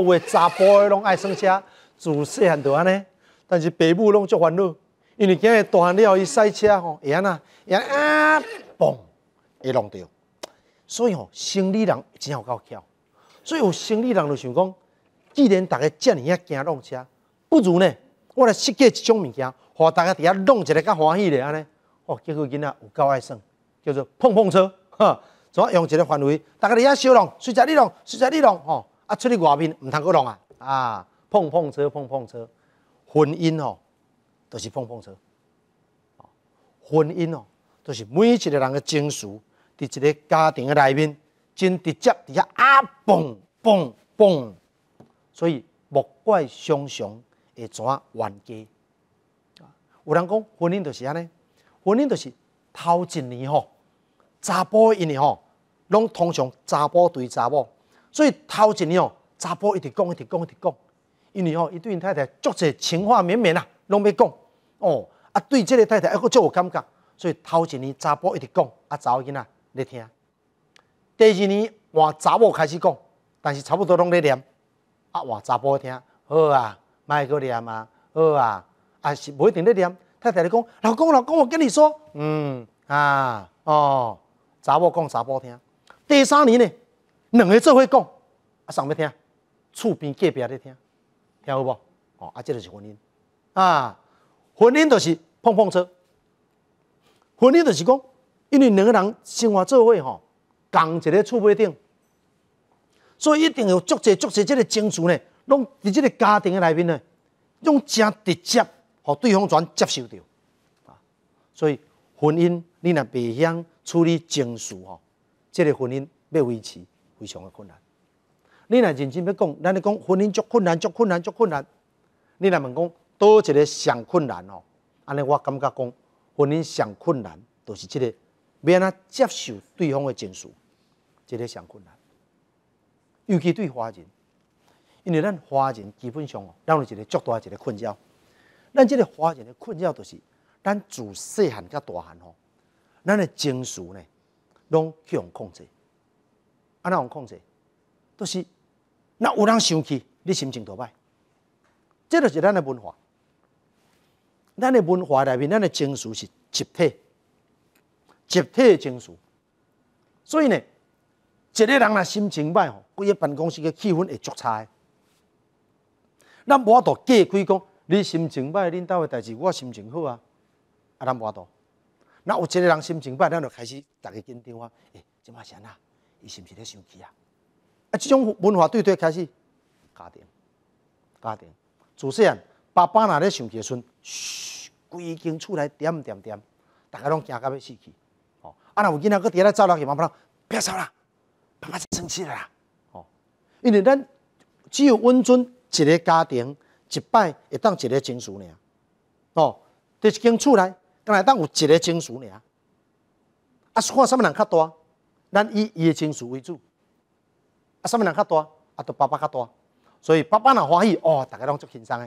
有的查甫拢爱耍车，自细汉就安尼，但是爸母拢足烦恼，因为今日大汉了，伊赛车吼，也会安啊嘣会弄到。所以吼，生理人真有够巧，所以有生理人就想讲，既然大家遮尔遐惊弄车，不如呢，我来设计一种物件，互大家伫遐弄一个较欢喜的安尼，哦，结果囡仔有够爱耍，叫做碰碰车，哈，怎啊用一个范围，大家伫遐小弄，随在你弄，随在你弄，吼。啊！出去外面毋通沟弄啊！啊，碰碰车，碰碰车，婚姻哦，都是碰碰车。婚姻哦，都是每一个人的情绪，伫一个家庭的内面，真直接，伫遐啊，嘣嘣嘣。所以莫怪熊熊会怎冤家，啊，有人讲婚姻就是安尼，婚姻就是头一年吼，查甫因尼吼，拢通常查甫对查某。所以头一年哦，查甫一直讲一直讲一直讲，因为哦，伊对因太太足侪情话绵绵啊，拢要讲哦啊，对即个太太，一佫足有感觉，所以头一年查甫一直讲，啊查某囡仔咧听。第二年换查某开始讲，但是差不多拢咧念，啊换查甫听，好啊，卖佫念啊，好啊，啊是无一定咧念，太太咧讲，老公老公我跟你说，嗯啊哦，查某讲查甫听。第三年呢？两个做伙讲，啊，上要听，厝边隔壁咧听，听好无？哦，啊，这就是婚姻，啊，婚姻就是碰碰车，婚姻就是讲，因为两个人生活做伙吼，共一个厝尾顶，所以一定要足侪足侪即个情绪呢，拢伫即个家庭的内面呢，用正直接，互对方全接受到，啊，所以婚姻你若白想处理情绪吼，即个婚姻要维持。非常的困难。你若认真要讲，咱咧讲婚姻足困难，足困难，足困难。你若问讲，多一个上困难哦。安尼我感觉讲婚姻上困难，就是即个要安怎接受对方的情绪，即个上困难。尤其对华人，因为咱华人基本上咱有一个足的一个困扰。咱即个华人的困扰，就是，咱自细汉到大汉哦，咱的情绪呢，拢去互控制。安怎控制？都是那有人生气，你心情多歹。这就是咱的文化，咱的文化内面，咱的情绪是集体，集体情绪。所以呢，一个人若心情歹吼，规个办公室的气氛会足差。那我倒解开讲，你心情歹，恁兜的代志，我心情好啊。啊，咱无度。那有一个人心情歹，咱就开始逐个紧张啊，诶、即怎么想啦？伊是毋是咧生气啊？啊，即种文化对对开始家庭家庭自细汉爸爸若咧生气，阵，嘘规间厝内点点点，大家拢惊到要死去。哦，啊若有囡仔搁遐咧走落去，妈不要走啦，爸爸生气啦。哦，因为咱只有温存一个家庭，一摆会当一个亲属呢。哦，伫一厝内，敢若会当有一个亲属呢。啊，看啥物人较大。咱以伊爷情绪为主，啊，啥物人较大？啊，都爸爸较大。所以爸爸若欢喜，哦，大家拢足轻松的；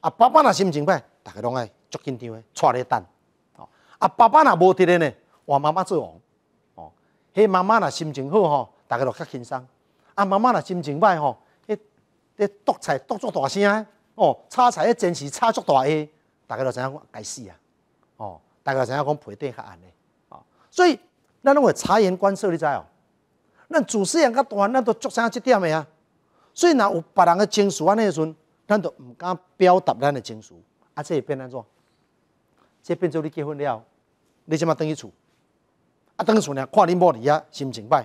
啊，爸爸若心情歹，大家拢爱足紧张的，带咧等。哦，啊，爸爸若无伫咧呢，换妈妈做王。哦，迄妈妈若心情好吼，大家就较轻松；啊，妈妈若心情歹吼，迄这剁菜剁足大声，哦，炒菜迄真是炒足大 A，大家就知影讲该死啊。哦，大家就知影讲皮底较硬的。哦，所以。咱拢会察言观色，你知哦。咱主持人较大，咱都足啥即点诶啊。所以，若有别人诶情绪啊，诶时阵，咱都毋敢表达咱诶情绪，啊，这会变安怎？这变做你结婚了，你即码等于厝，啊，等于厝呢，看你某伫啊，心情歹，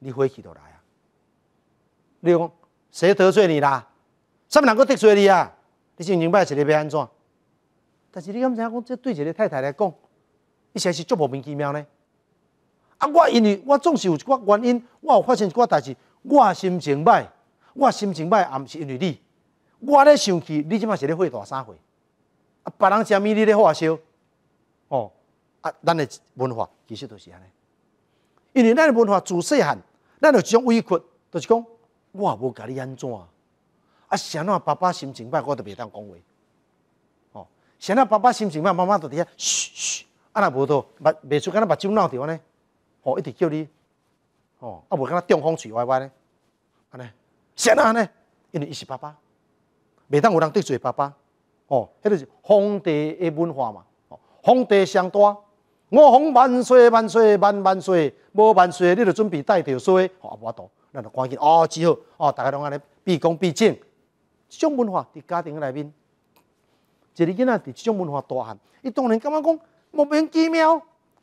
你火气著来啊。你讲谁得罪你啦？啥物人佫得罪你啊？你心情歹是日要安怎？但是你敢知影讲，这对一个太太来讲，实在是足莫名其妙呢。啊！我因为我总是有一寡原因，我有发生一寡代志，我心情歹，我心情歹也毋是因为你，我咧生气，你即马是咧会大啥岁啊！别人食米你咧发烧？哦，啊！咱的文化其实都是安尼，因为咱的文化自细汉，咱就种委屈，就是讲我无教你安怎，啊！像那爸爸心情歹，我都袂当讲话，哦，像那爸爸心情歹，妈妈著伫遐嘘嘘，啊那无错，目袂出，敢那目睭闹掉呢。哦，一直叫你，哦，啊，唔敢若中风嘴歪歪咧，安尼，成日安尼？因为伊是爸爸，袂当有人得罪爸爸，哦，迄个是皇帝的文化嘛，皇帝上大，我皇万岁万岁万万岁，无万岁你著准备戴条须，阿婆度，咱著赶紧，哦，只好，哦，大家拢安尼毕恭毕敬，即种文化伫家庭内面，一个囡仔伫即种文化大汉，伊当然感觉讲，莫名其妙。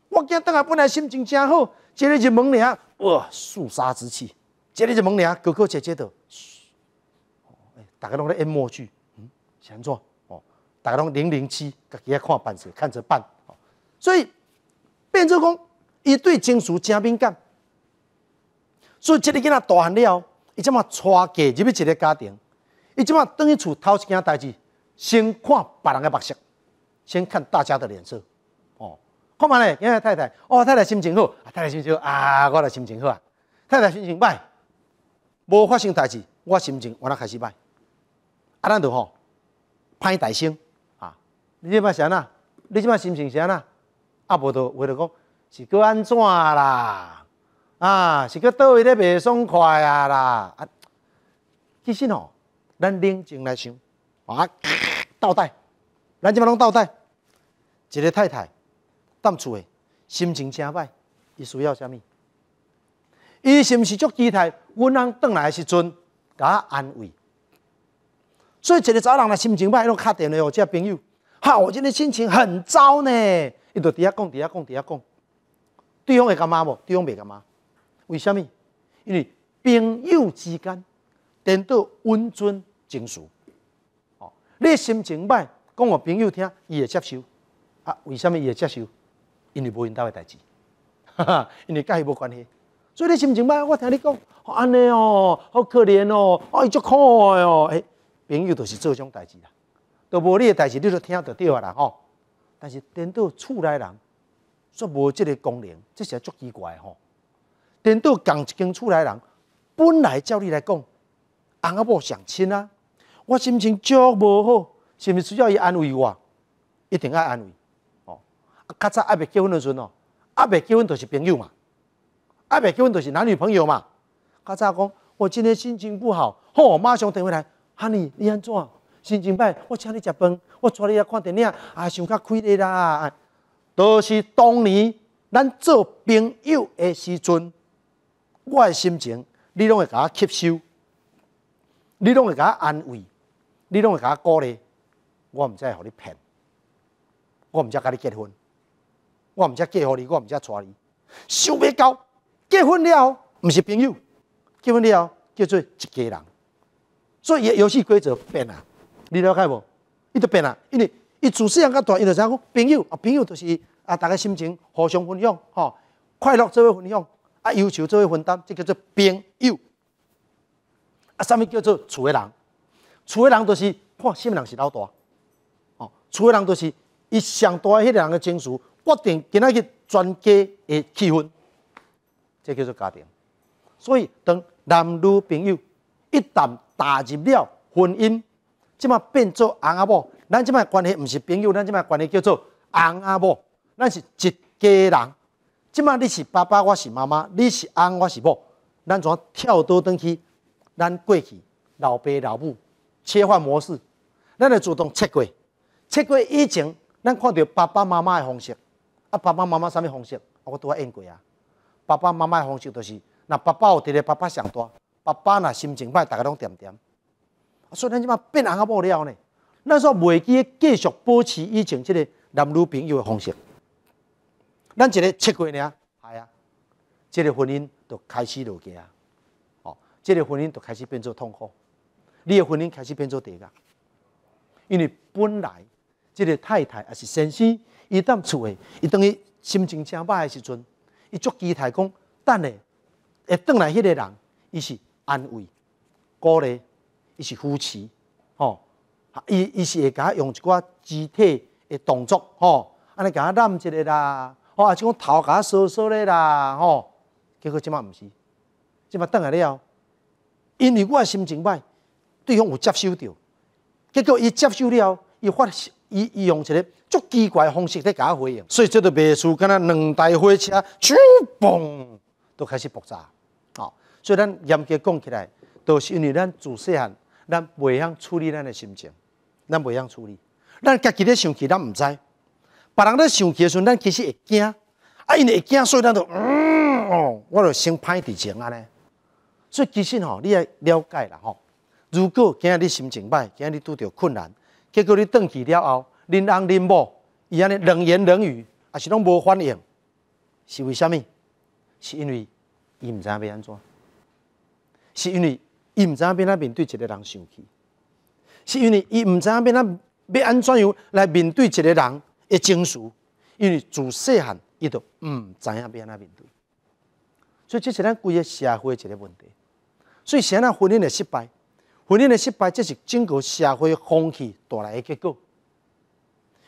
我今日本来心情真好，今日就猛凉，哇，肃杀之气！今日就猛凉，哥哥姐姐都，大家那在 N 幕剧，嗯，安怎？哦，大家那零零七，各自看半色，看着办。所以变色工伊对情绪嘉敏感。所以今日跟他断了，伊即马拖给入去一个家庭，伊即马倒去厝偷一件代志，先看别人的面色，先看大家的脸色。看嘛咧，今日太太，哦，太太心情好，太太心情好啊，我勒心情好啊，太太心情歹，无发生代志，我心情我勒开始歹，啊，咱就吼，歹大生，啊，你即摆是安那？你即摆心情是安那？啊，无就话着讲，是过安怎啦？啊，是过倒位咧袂爽快啊啦？啊，其实吼，咱冷静来想，啊，倒带，咱即摆拢倒带，一个太太。淡处诶，心情真歹，伊需要虾米？伊是毋是足期待阮翁倒来诶时阵，甲我安慰？所以一日某人若心情歹，拢敲电话互个朋友。好，我今天心情很糟呢。伊就伫遐讲，伫遐讲，伫遐讲。对方会干嘛？无，对方袂干嘛？为虾米？因为朋友之间，得到温存情愫。哦，你心情歹，讲互朋友听，伊会接受。啊，为虾米伊会接受？因为无因兜的代志，哈哈，因为甲伊无关系，所以你心情歹，我听你讲，安尼哦，好可怜哦，哎，足可爱哦，哎，朋友著是做种代志啦，都无你的代志，你都听得对啊啦吼。但是颠倒厝内人，煞无即个功能，即是足奇怪吼。颠倒共一间厝内人，本来照你来讲，阿某相亲啊，我心情足无好，是毋是需要伊安慰我？一定要安慰。较早还未结婚的时阵哦，阿未结婚就是朋友嘛，还未结婚就是男女朋友嘛。较早讲我今天心情不好，吼，马上打电话来，哈尼，你安怎？心情歹，我请你食饭，我带你来看电影，啊，想较开心啦。都是当年咱做朋友的时阵，我的心情你拢会甲我吸收，你拢会甲我安慰，你拢会甲我鼓励，我才会给你骗，我唔会甲你结婚。我毋只嫁互你，我毋只娶你。想欲交结婚了毋是朋友，结婚了叫做一家人。所以游戏规则变啊，你了解无？伊都变啊，因为伊自细人较大，伊就讲朋友啊，朋友就是啊，大家心情互相分享，哈，快乐做伙分享，啊，忧愁做伙分担，这叫做朋友。啊，啥物叫做厝的人？厝的人就是看甚物人是老大，哦，厝的人就是伊大多迄个人诶情绪。决定今仔日全家诶气氛，即叫做家庭。所以，当男女朋友一旦踏入了婚姻，即嘛变做阿某咱即嘛关系毋是朋友，咱即嘛关系叫做阿某咱是一家人。即嘛你是爸爸，我是妈妈，你是翁，我是某，咱怎跳倒转去，咱过去，老爸老母切换模式，咱就主动切过。切过以前，咱看到爸爸妈妈诶方式。爸爸妈妈什么方式？我都我验过啊。爸爸妈妈的方式就是，那爸爸伫咧，爸爸上大，爸爸呐心情歹，大家拢点点。以咱即么变红啊无了呢，咱说未记继续保持以前即个男女朋友的方式。咱一个七个月系啊，即个婚姻就开始落架。哦，即个婚姻就开始变做痛苦，你的婚姻开始变作点噶？因为本来即个太太也是先生。伊踮厝诶，伊当伊心情正歹诶时阵，伊足期态讲等下会转来迄个人，伊是安慰；，鼓励，伊是扶持，吼，伊伊是会甲用一寡肢体诶动作，吼，安尼甲揽一个啦，吼，啊，即讲头甲梳梳咧啦，吼，结果即摆毋是，即摆转来了，因为我心情歹，对方有接受到，结果伊接受了，伊发。伊伊用一个足奇怪方式在甲我回应，所以这个别墅敢若两台火车，嘣，就开始爆炸。哦，所以咱严格讲起来，都是因为咱自细汉，咱未晓处理咱的心情，咱未晓处理。咱家己咧生气，咱毋知；，别人咧生气的时阵，咱其实会惊，啊，因会惊，所以咱就，嗯，哦，我就先拍一滴安尼。所以其实吼，你要了解啦，吼。如果今日你心情歹，今日你拄着困难，结果你登去了后，恁翁恁某伊安尼冷言冷语，也是拢无反应，是为虾物？是因为伊毋知影要安怎？是因为伊毋知影要安怎面对一个人生气？是因为伊毋知影要安怎样来面对一个人的情绪？因为自细汉伊都毋知影要安怎面对，所以这是咱规个社会一个问题，所以先那婚姻的失败。婚姻的失败，这是整个社会风气带来的结果。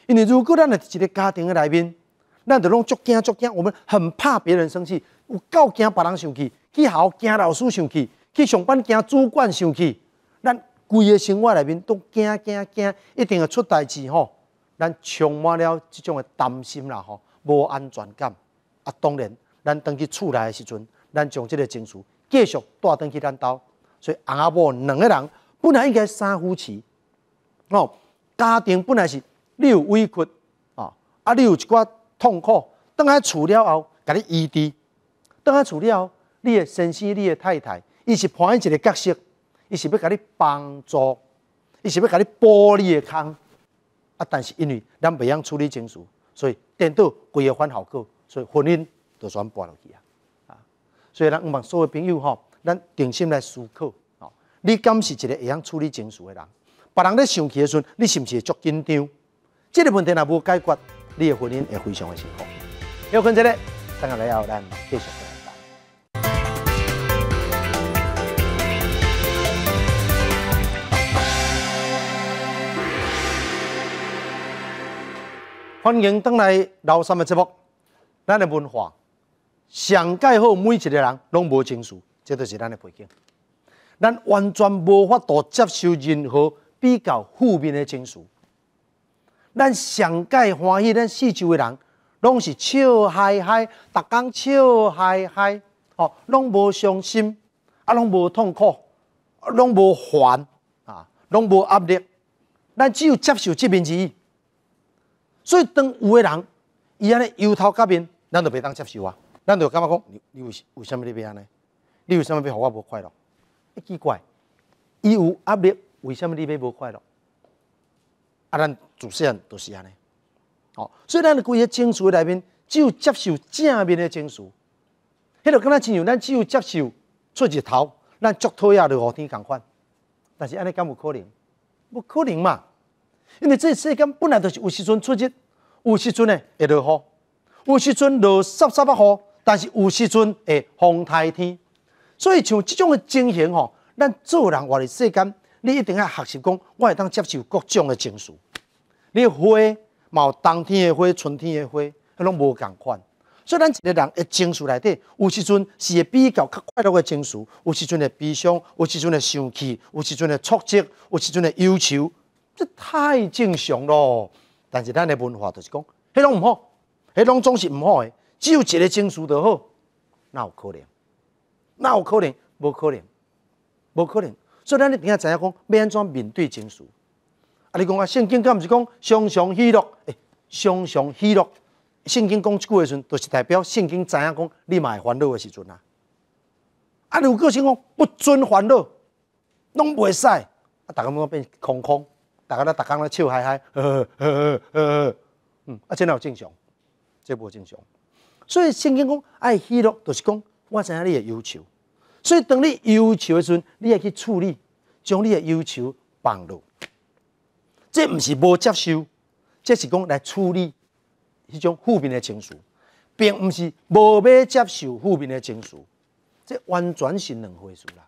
因为如果咱在一个家庭的内面，咱就拢足惊足惊。我们很怕别人生气，有够惊别人生气，去好惊老师生气，去上班惊主管生气。咱规个生活内面都惊惊惊，一定会出代志吼。咱充满了这种的担心啦吼，无安全感。啊，当然，咱当去厝内的时阵，咱将这个情绪继续带登去咱兜。所以阿婆两个人本来应该三夫妻，哦，家庭本来是你有委屈啊，啊，你有一寡痛苦，等下处了后甲你医治，等下处了后，你的先生、你的太太，伊是扮演一个角色，伊是要甲你帮助，伊是要甲你剥你的空，啊，但是因为咱未晓处理情绪，所以颠倒规个反效果，所以婚姻就全搬落去啊，啊，所以咱毋们所有朋友吼。咱定心来思考哦，你敢是一个会晓处理情绪的人？别人在生气的时阵，你是不是会足紧张？这个问题若无解决，你的婚姻会非常的辛苦。有跟这个，等下来后咱继续来讲。欢迎登来老三的节目：，咱的文化，上盖好，每一个人拢无情绪。这就是咱的背景，咱完全无法度接受任何比较负面的情绪。咱上界欢喜，咱四周的人拢是笑嗨嗨，逐工笑嗨嗨，哦，拢无伤心，啊，拢无痛苦，拢无烦啊，拢无压力。咱只有接受这面之意。所以，当有个人伊安尼由头改变，咱就袂当接受啊。咱就感觉讲？你为为什么你袂安尼？你为什么要互我无快乐？奇怪，伊有压力，为什么你要无快乐？啊，咱细汉都是安尼，哦，所以咱个规个精神内面只有接受正面的情绪，迄个敢咱亲像，咱只有接受出日头，咱足讨也落雨天共款。但是安尼敢有可能，无可能嘛？因为这世间本来就是有时阵出日，有时阵呢会落雨，有时阵落湿湿啊雨，但是有时阵会风大天。所以像即种嘅精神吼，咱做人活伫世间，你一定要学习讲，我会当接受各种嘅情绪。你花，嘛有冬天嘅花，春天嘅花，迄拢无共款。所以咱一个人嘅情绪内底，有时阵是会比较较快乐嘅情绪，有时阵会悲伤，有时阵会生气，有时阵会挫折，有时阵会忧愁，这太正常咯。但是咱嘅文化就是讲，迄拢毋好，迄拢总是毋好嘅，只有一个情绪就好，那可能。那有可能？无可能，无可能。所以，咱你定要知影讲，要安怎面对情绪？啊，你讲啊，圣经敢毋是讲，常常喜乐，哎，常常喜乐。圣经讲即句话时，就是代表圣经知影讲，你会烦恼的时阵啊。啊，如果是讲，不准烦恼，拢袂使。啊，逐个要变空空，逐个咧，逐家咧笑嗨嗨，呃呃呃，嗯，啊，真哪有正常，真无正常。所以，圣经讲爱喜乐，著是讲。我知影你的要求，所以当你要求的时阵，你会去处理，将你的要求放落。这毋是无接受，这是讲来处理迄种负面的情绪，并毋是无要接受负面的情绪。这完全是两回事啦。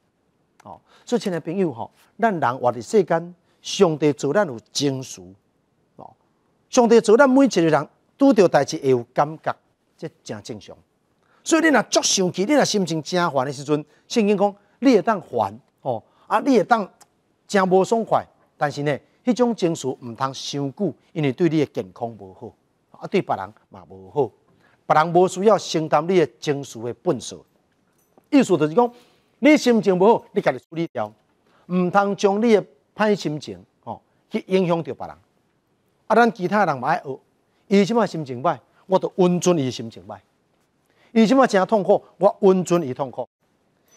哦，所以亲爱朋友吼，咱人活在世间，上帝做咱有情绪哦，上帝做咱每一个人拄到代志会有感觉，这正正常。所以你若足生气，你若心情正烦的时阵，圣经讲你会当烦哦，啊你会当正无爽快。但是呢，迄种情绪毋通伤久，因为对你的健康无好，啊对别人嘛无好，别人无需要承担你的情绪的粪扫。意思就是讲，你心情无好，你家己处理掉，毋通将你的歹心情哦去影响到别人。啊，咱其他人嘛爱学，伊即满心情歹，我都温存伊心情歹。伊即马真痛苦，我温存伊痛苦，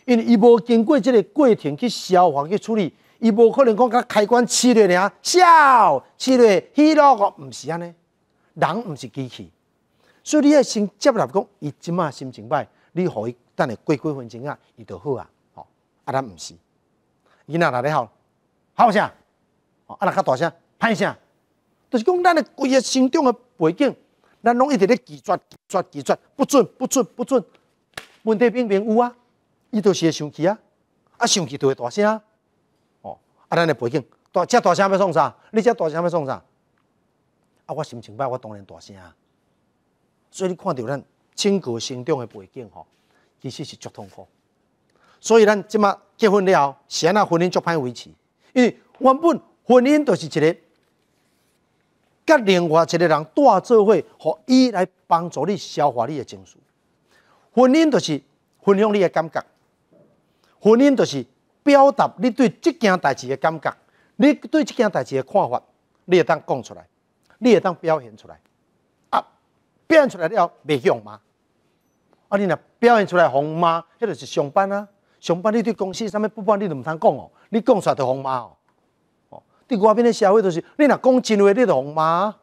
因为伊无经过即个过程去消化去处理，伊无可能讲甲开关切断了，消切断，迄落个毋是安尼，人毋是机器，所以你爱先接纳讲，伊即马心情歹，你互伊等下过几分钟啊，伊就好啊，好，啊咱毋是，伊仔哪里好，好唔好声？啊若较大声，大声，就是讲咱的每个心中的背景。咱拢一直咧拒绝、拒绝、拒绝，不准、不准、不准。问题明明有啊，伊就是会生气啊，啊生气就会大声。啊。哦，啊咱的背景，大遮大声要创啥？你遮大声要创啥？啊，我心情歹，我当然大声啊。所以你看到咱情感成长的背景吼，其实是足痛苦。所以咱即马结婚了，后，安啊婚姻足歹维持，因为原本婚姻就是一个。另外一个人带做伙，互伊来帮助你消化你的情绪。婚姻就是分享你的感觉，婚姻就是表达你对即件代志的感觉，你对即件代志的看法，你会当讲出来，你会当表现出来。啊，表现出来了未用吗？啊，你若表现出来红骂，迄就是上班啊，上班你对公司啥物不满，你著毋通讲哦，你讲出来就红骂哦。伫外面的社会，就是你若讲真话，你懂吗？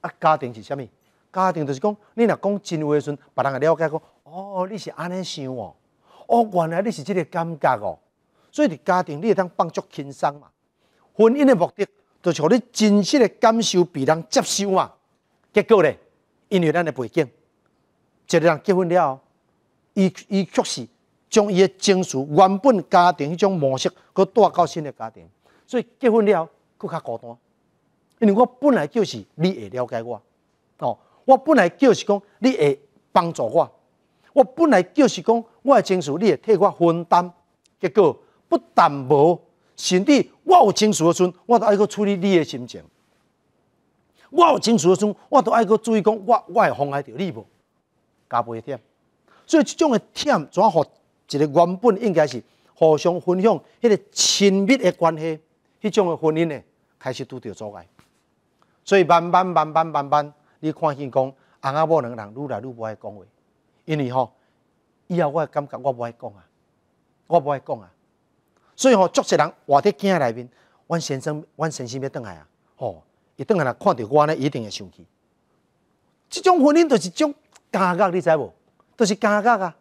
啊，家庭是虾物？家庭就是讲，你若讲真话时，别人会了解讲，哦，你是安尼想哦，哦，原来你是这个感觉哦。所以，家庭你会通放足轻松嘛？婚姻的目的，就是让你真实的感受被人接受嘛。结果呢，因为咱的背景，一个人结婚了后，伊伊确实将伊的情绪、原本家庭迄种模式，佮带到新的家庭。所以结婚了，佫较孤单，因为我本来就是你会了解我，哦，我本来就是讲你会帮助我，我本来就是讲我的情绪，你会替我分担。结果不但无，甚至我有情绪的时阵，我都爱去处理你的心情。我有情绪的时阵，我都爱去注意讲我，我会妨碍到你无？加袂忝，所以即种的忝，怎互一个原本应该是互相分享迄个亲密的关系？迄种诶婚姻呢，开始拄着阻碍，所以慢慢慢慢慢慢，你看见讲，翁仔某两个人愈来愈无爱讲话，因为吼，以后我感觉我无爱讲啊，我无爱讲啊，所以吼，足些人活伫囝仔内面，阮先生，阮先生要倒来啊，哦，伊倒来若看到我咧，一定会生气。即种婚姻就是种尴尬，你知无？都是尴尬啊，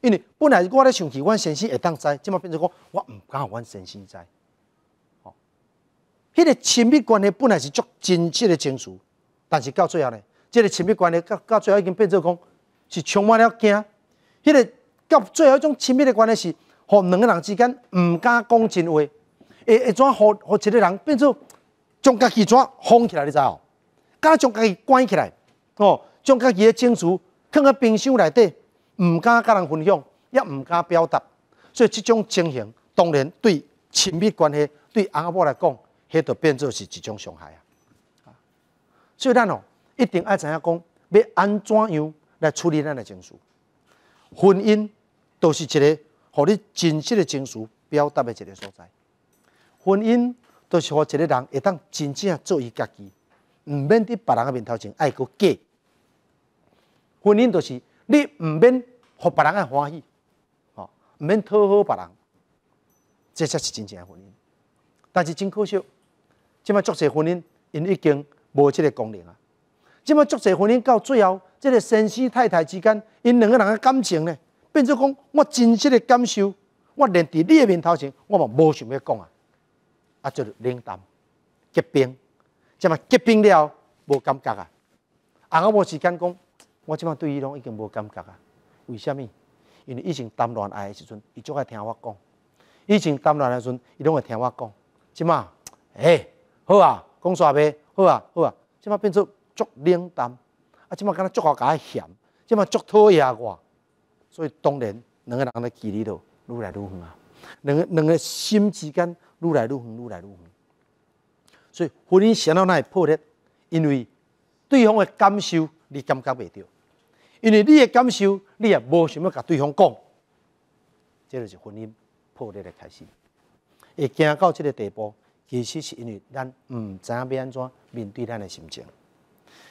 因为本来我咧想气，阮先生会当知，即马变成讲，我毋敢，阮先生知。迄个亲密关系本来是足真挚诶情愫，但是到最后呢，即个亲密关系到到最后已经变做讲，是充满了惊。迄个到最后一种亲密的关系，是互两个人之间毋敢讲真话，会会怎样互互一个人变做将家己怎样封起来，你知敢将家己关起来，哦，将家己诶情愫放喺冰箱内底，毋敢甲人分享，也毋敢表达。所以即种情形，当然对亲密关系对阿某来讲。迄就变做是一种伤害啊！所以咱哦，一定爱知影讲，要安怎样来处理咱的情绪。婚姻都是一个，互你真实的情绪表达的一个所在。婚姻都是互一个人，会当真正做伊家己，毋免伫别人个面头前爱个假。婚姻都是你毋免互别人个欢喜，吼，毋免讨好别人，这才是真正的婚姻。但是真可惜。即卖足侪婚姻，因已经无即个功能啊！即卖足侪婚姻到最后，即个先生太太之间，因两个人的感情呢，变做讲我真实的感受，我连伫你的面头前，我嘛无想要讲啊！啊，就冷淡、结冰，即卖结冰了，无感觉啊！啊，我无时间讲，我即卖对伊拢已经无感觉啊！为什么？因为以前谈恋爱的时阵，伊足爱听我讲；以前谈恋爱的时阵，伊拢会听我讲。即嘛，哎。好啊，讲煞白，好啊，好啊，即马变做足冷淡，啊，即马敢若足甲解嫌，即马足讨厌我，所以当然两个人的距离度愈来愈远啊，两个两个心之间愈来愈远，愈来愈远。所以婚姻想到哪会破裂？因为对方的感受你感觉袂到，因为你的感受你也无想要甲对方讲，这就是婚姻破裂的开始，会行到这个地步。其实是因为咱毋知影要安怎面对咱的心情，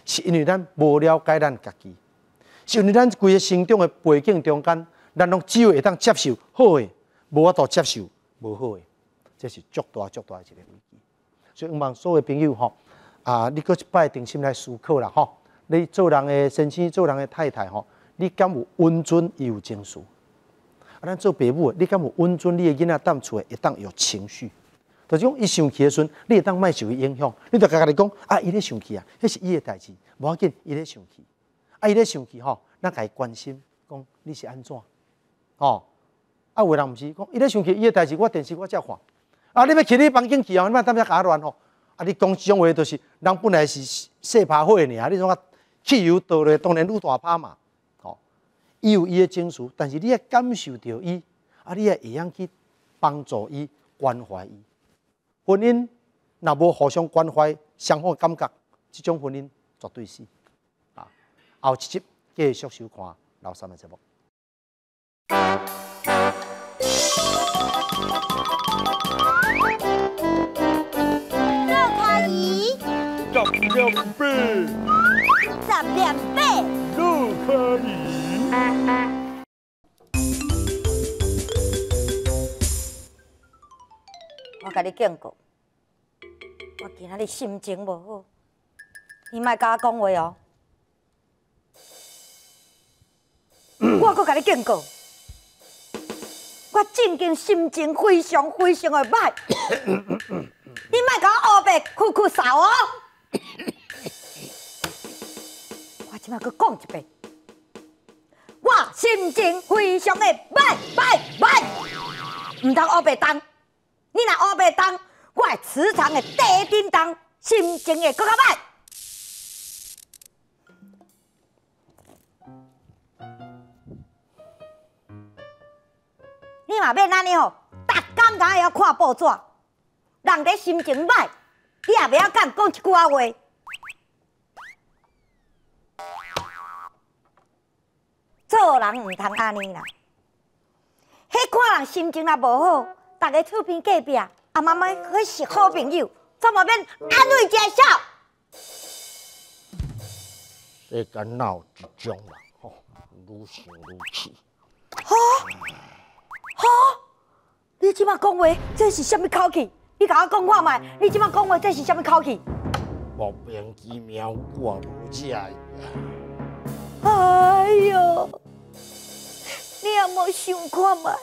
是因为咱无了解咱家己，是因为咱规个成长的背景中间，咱拢只有会当接受好的，无法度接受无好的，这是足大足大一个问题。所以，希望所有朋友吼，啊，你搁一摆定心来思考啦，吼。你做人的先生，做人的太太吼，你敢有温存有情绪？啊，咱做母物，你敢有温存？你的囡仔当初一旦有情绪？就讲伊生气的时阵，你会当莫受伊影响。你就家家己讲，啊，伊咧生气啊，迄是伊的代志，无要紧。伊咧生气，啊，伊咧生气吼，家己关心讲你是安怎？哦，啊，有人毋是讲伊咧生气，伊的代志我电视我正看。啊，你要去你房间去哦，你莫当遮搞乱吼。啊，你讲即种话就是人本来是细怕火的呢。啊，你种啊，汽油倒落当然愈大拍嘛。哦，伊有伊的情绪，但是你也感受着伊，啊，你也会样去帮助伊、关怀伊。婚姻若无互相关怀、相互感觉，即种婚姻绝对是啊，后一集继续收看，老三下节目。播。六块一，十两倍，十两倍，六块一。甲你讲过，我今仔日心情无好，你莫甲我讲话哦。我搁甲你讲过，我最近心情非常非常的歹，你莫甲我乌白哭哭扫哦。我即摆搁讲一遍，我心情非常的歹歹歹，唔通乌白当。你若学白动，我磁场会短震动，心情会更加歹。你嘛要安尼哦，逐工个也要看报纸，人咧心情歹，你也袂晓讲讲一句话。做人唔通安尼啦，迄看人心情若无好。大家厝边隔壁，阿妈妈可是好朋友，怎么变安慰介绍？这个恼一种啦，哦，愈想愈气。哈？哈？你即马讲话，这是什么口气？你甲我讲话麦，你即马讲话，这是什么口气？莫名其妙，挂不起哎呦，你也无想看麦。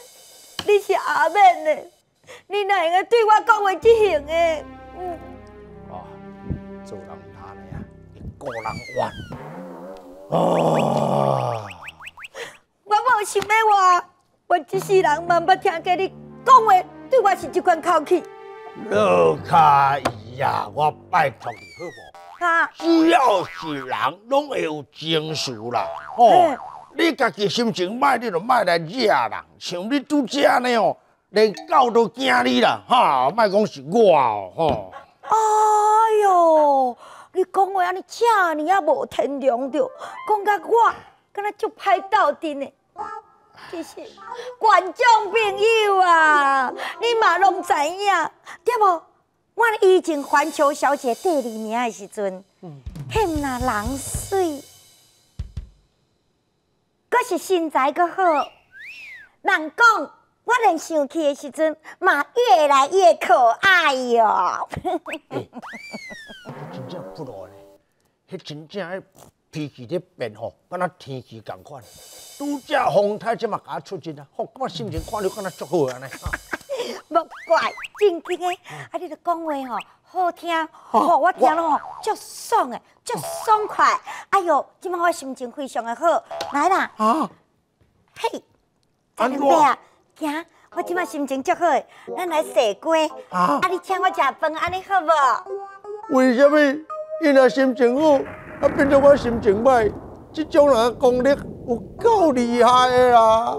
你是阿妹的，你哪个对我讲话即行的？嗯。做人他的呀，一个人玩。哦。我冇想要话，我一世人万冇听过你讲话，对我是一款口气。老卡姨呀，我拜托你好唔？啊，只要是人，拢会有情绪啦，哦。你家己心情歹，你就莫来惹人。像你拄只安尼哦，连狗都惊你啦，哈！莫讲是我哦，吼。哎呦，你讲话安尼遮呢，也无天良着。讲甲我，敢那足歹斗阵的。其实观众朋友啊，你嘛拢知影，对无？我以前环球小姐第二名的时阵，羡那人水。是身材更好，人讲我连生气的时阵嘛越来越可爱哟。哎，真正不赖呢，迄真正诶脾气咧变吼，敢若天气同款。拄则风太就嘛加出钱啊，好，我心情看了敢若足好安尼。不 怪，正天诶，啊，你着讲话吼。好听，我我听了，足爽诶，足爽快。哎呦，今麦我心情非常的好，来啦。啊，嘿，安良啊，行，我今麦心情足好，咱来射街。啊，啊，你请我吃饭，安尼好不？为什么伊阿心情好，啊变做我心情歹？这种人的功力有够厉害的啦！